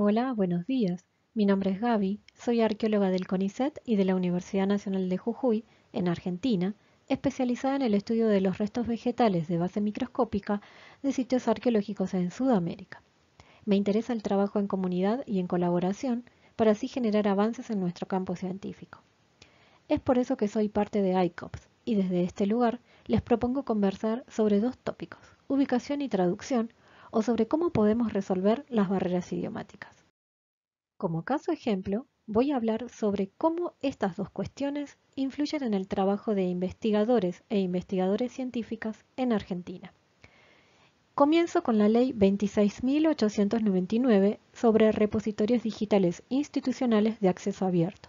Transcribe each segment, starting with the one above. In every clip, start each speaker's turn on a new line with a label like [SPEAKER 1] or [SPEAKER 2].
[SPEAKER 1] Hola, buenos días. Mi nombre es Gaby, soy arqueóloga del CONICET y de la Universidad Nacional de Jujuy, en Argentina, especializada en el estudio de los restos vegetales de base microscópica de sitios arqueológicos en Sudamérica. Me interesa el trabajo en comunidad y en colaboración para así generar avances en nuestro campo científico. Es por eso que soy parte de ICOPS y desde este lugar les propongo conversar sobre dos tópicos, ubicación y traducción, o sobre cómo podemos resolver las barreras idiomáticas. Como caso ejemplo, voy a hablar sobre cómo estas dos cuestiones influyen en el trabajo de investigadores e investigadoras científicas en Argentina. Comienzo con la Ley 26.899 sobre repositorios digitales institucionales de acceso abierto.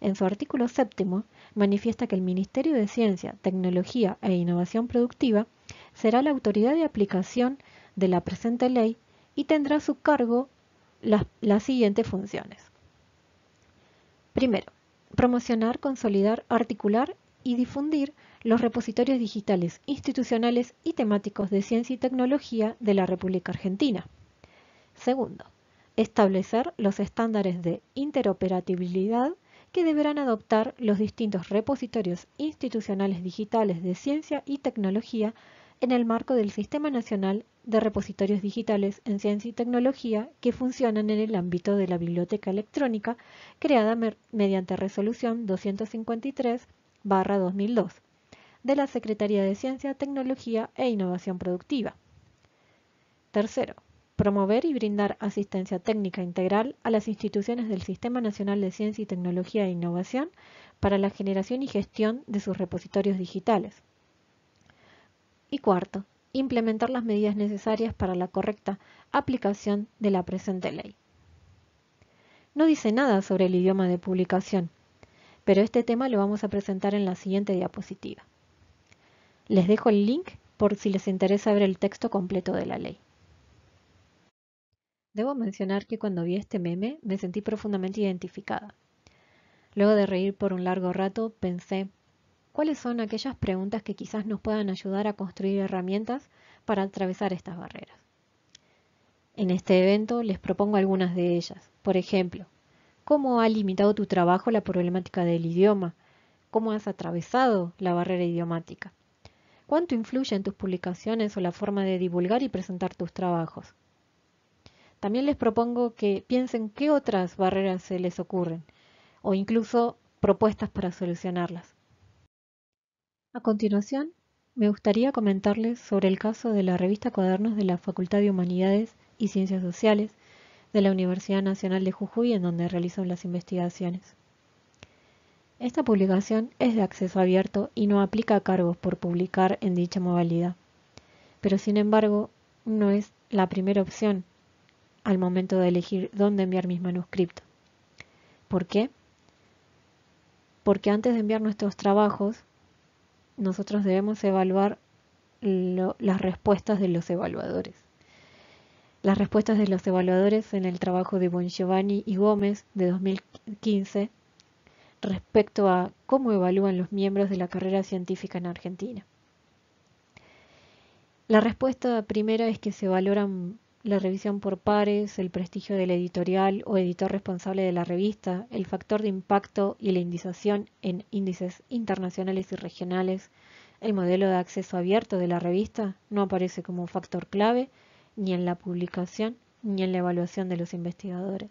[SPEAKER 1] En su artículo séptimo, manifiesta que el Ministerio de Ciencia, Tecnología e Innovación Productiva será la autoridad de aplicación de la presente ley y tendrá a su cargo las, siguientes funciones. Primero, promocionar, consolidar, articular y difundir los repositorios digitales institucionales y temáticos de ciencia y tecnología de la República Argentina. Segundo, establecer los estándares de interoperabilidad que deberán adoptar los distintos repositorios institucionales digitales de ciencia y tecnología en el marco del Sistema Nacional de Repositorios Digitales en Ciencia y Tecnología que funcionan en el ámbito de la biblioteca electrónica creada mediante resolución 253-2002 de la Secretaría de Ciencia, Tecnología e Innovación Productiva. Tercero, promover y brindar asistencia técnica integral a las instituciones del Sistema Nacional de Ciencia y Tecnología e Innovación para la generación y gestión de sus repositorios digitales y cuarto, implementar las medidas necesarias para la correcta aplicación de la presente ley. No dice nada sobre el idioma de publicación, pero este tema lo vamos a presentar en la siguiente diapositiva. Les dejo el link por si les interesa ver el texto completo de la ley. Debo mencionar que cuando vi este meme me sentí profundamente identificada. Luego de reír por un largo rato, pensé, cuáles son aquellas preguntas que quizás nos puedan ayudar a construir herramientas para atravesar estas barreras. En este evento les propongo algunas de ellas. Por ejemplo, ¿cómo ha limitado tu trabajo la problemática del idioma? ¿Cómo has atravesado la barrera idiomática? ¿Cuánto influye en tus publicaciones o la forma de divulgar y presentar tus trabajos? También les propongo que piensen qué otras barreras se les ocurren o incluso propuestas para solucionarlas. A continuación, me gustaría comentarles sobre el caso de la revista Cuadernos de la Facultad de Humanidades y Ciencias Sociales de la Universidad Nacional de Jujuy, en donde realizo las investigaciones. Esta publicación es de acceso abierto y no aplica cargos por publicar en dicha modalidad, pero sin embargo no es la primera opción al momento de elegir dónde enviar mis manuscritos. ¿Por qué? Porque antes de enviar nuestros trabajos nosotros debemos evaluar las respuestas de los evaluadores. Las respuestas de los evaluadores en el trabajo de Bon Giovanni y Gómez de 2015 respecto a cómo evalúan los miembros de la carrera científica en Argentina. La respuesta primera es que se valoran la revisión por pares, el prestigio del editorial o editor responsable de la revista, el factor de impacto y la indización en índices internacionales y regionales, el modelo de acceso abierto de la revista no aparece como un factor clave ni en la publicación ni en la evaluación de los investigadores.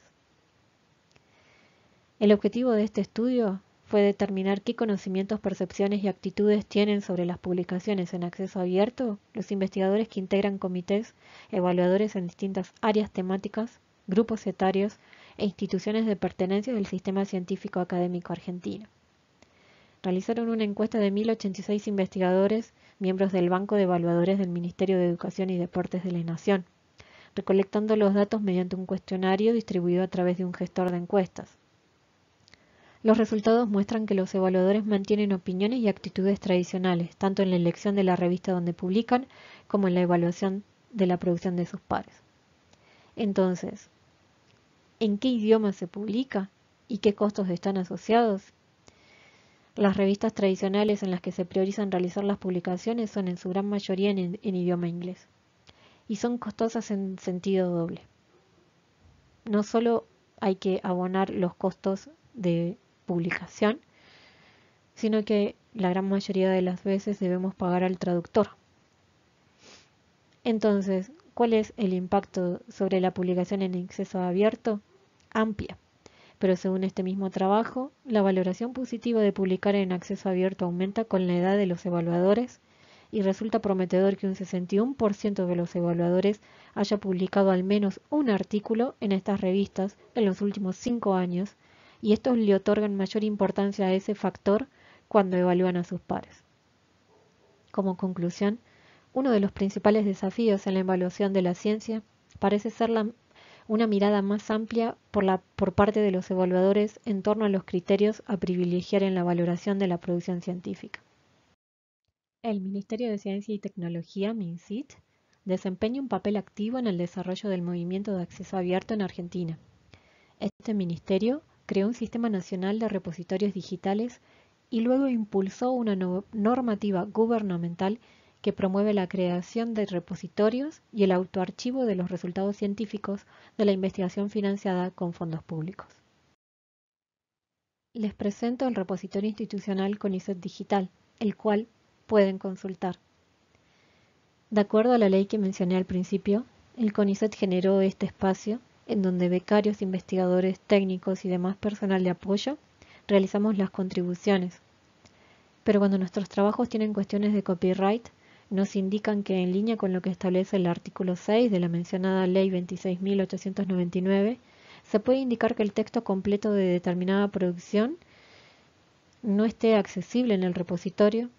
[SPEAKER 1] El objetivo de este estudio fue determinar qué conocimientos, percepciones y actitudes tienen sobre las publicaciones en acceso abierto los investigadores que integran comités evaluadores en distintas áreas temáticas, grupos etarios e instituciones de pertenencia del sistema científico académico argentino. Realizaron una encuesta de 1.086 investigadores, miembros del Banco de Evaluadores del Ministerio de Educación y Deportes de la Nación, recolectando los datos mediante un cuestionario distribuido a través de un gestor de encuestas. Los resultados muestran que los evaluadores mantienen opiniones y actitudes tradicionales, tanto en la elección de la revista donde publican como en la evaluación de la producción de sus pares. Entonces, ¿en qué idioma se publica y qué costos están asociados? Las revistas tradicionales en las que se priorizan realizar las publicaciones son en su gran mayoría en, idioma inglés y son costosas en sentido doble. No solo hay que abonar los costos de publicación, sino que la gran mayoría de las veces debemos pagar al traductor. Entonces, ¿cuál es el impacto sobre la publicación en acceso abierto? Amplia. Pero según este mismo trabajo, la valoración positiva de publicar en acceso abierto aumenta con la edad de los evaluadores y resulta prometedor que un 61% de los evaluadores haya publicado al menos un artículo en estas revistas en los últimos cinco años y estos le otorgan mayor importancia a ese factor cuando evalúan a sus pares. Como conclusión, uno de los principales desafíos en la evaluación de la ciencia parece ser una mirada más amplia por, por parte de los evaluadores en torno a los criterios a privilegiar en la valoración de la producción científica. El Ministerio de Ciencia y Tecnología, MINCIT, desempeña un papel activo en el desarrollo del movimiento de acceso abierto en Argentina. Este ministerio creó un sistema nacional de repositorios digitales y luego impulsó una normativa gubernamental que promueve la creación de repositorios y el autoarchivo de los resultados científicos de la investigación financiada con fondos públicos. Les presento el repositorio institucional CONICET Digital, el cual pueden consultar. De acuerdo a la ley que mencioné al principio, el CONICET generó este espacio en donde becarios, investigadores, técnicos y demás personal de apoyo realizamos las contribuciones. Pero cuando nuestros trabajos tienen cuestiones de copyright, nos indican que en línea con lo que establece el artículo 6 de la mencionada Ley 26.899, se puede indicar que el texto completo de determinada producción no esté accesible en el repositorio,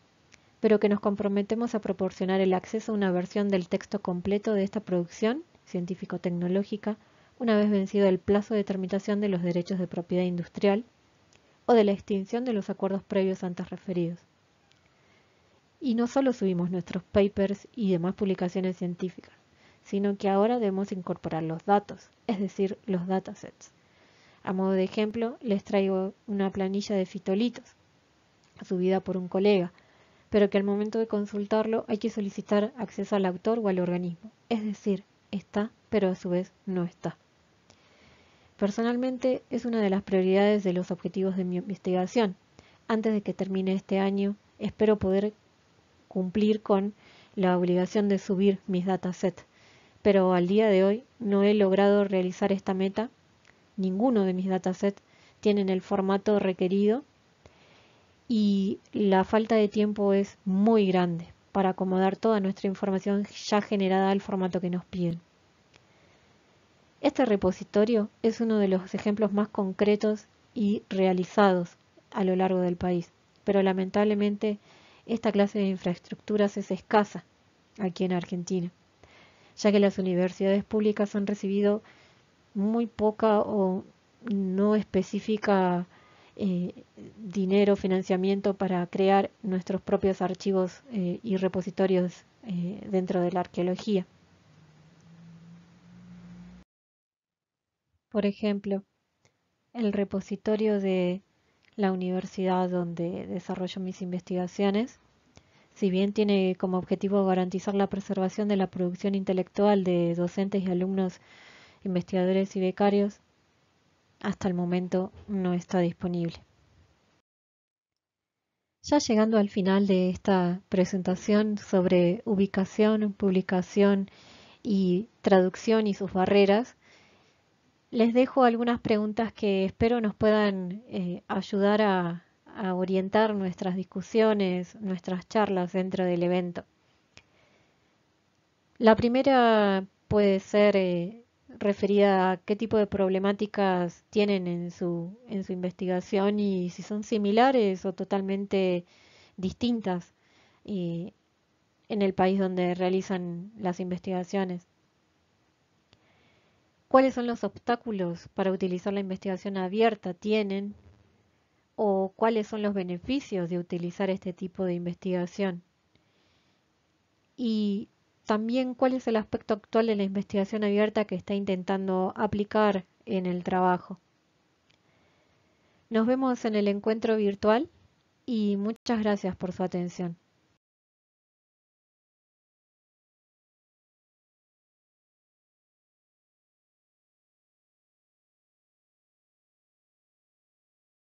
[SPEAKER 1] pero que nos comprometemos a proporcionar el acceso a una versión del texto completo de esta producción científico-tecnológica una vez vencido el plazo de tramitación de los derechos de propiedad industrial o de la extinción de los acuerdos previos antes referidos. Y no solo subimos nuestros papers y demás publicaciones científicas, sino que ahora debemos incorporar los datos, es decir, los datasets. A modo de ejemplo, les traigo una planilla de fitolitos, subida por un colega, pero que al momento de consultarlo hay que solicitar acceso al autor o al organismo, es decir, está, pero a su vez no está. Personalmente es una de las prioridades de los objetivos de mi investigación. Antes de que termine este año, espero poder cumplir con la obligación de subir mis datasets, pero al día de hoy no he logrado realizar esta meta. Ninguno de mis datasets tienen el formato requerido y la falta de tiempo es muy grande para acomodar toda nuestra información ya generada al formato que nos piden. Este repositorio es uno de los ejemplos más concretos y realizados a lo largo del país, pero lamentablemente esta clase de infraestructuras es escasa aquí en Argentina, ya que las universidades públicas han recibido muy poca o no específica dinero eh, dinero, financiamiento para crear nuestros propios archivos eh, y repositorios eh, dentro de la arqueología. Por ejemplo, el repositorio de la universidad donde desarrollo mis investigaciones, si bien tiene como objetivo garantizar la preservación de la producción intelectual de docentes y alumnos, investigadores y becarios, hasta el momento no está disponible. Ya llegando al final de esta presentación sobre ubicación, publicación y traducción y sus barreras, les dejo algunas preguntas que espero nos puedan eh, ayudar a, orientar nuestras discusiones, nuestras charlas dentro del evento. La primera puede ser eh, referida a qué tipo de problemáticas tienen en su, investigación y si son similares o totalmente distintas eh, en el país donde realizan las investigaciones cuáles son los obstáculos para utilizar la investigación abierta tienen o cuáles son los beneficios de utilizar este tipo de investigación. Y también cuál es el aspecto actual de la investigación abierta que está intentando aplicar en el trabajo. Nos vemos en el encuentro virtual y muchas gracias por su atención.